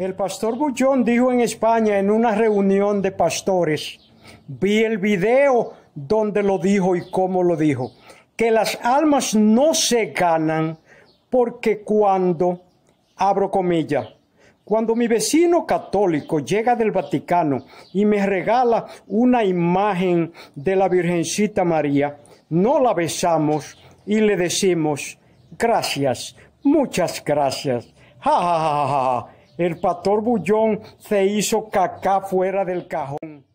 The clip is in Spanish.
El pastor Bullón dijo en España en una reunión de pastores, vi el video donde lo dijo y cómo lo dijo, que las almas no se ganan porque cuando, abro comilla, cuando mi vecino católico llega del Vaticano y me regala una imagen de la Virgencita María, no la besamos y le decimos, gracias, muchas gracias, el pastor Bullón se hizo cacá fuera del cajón.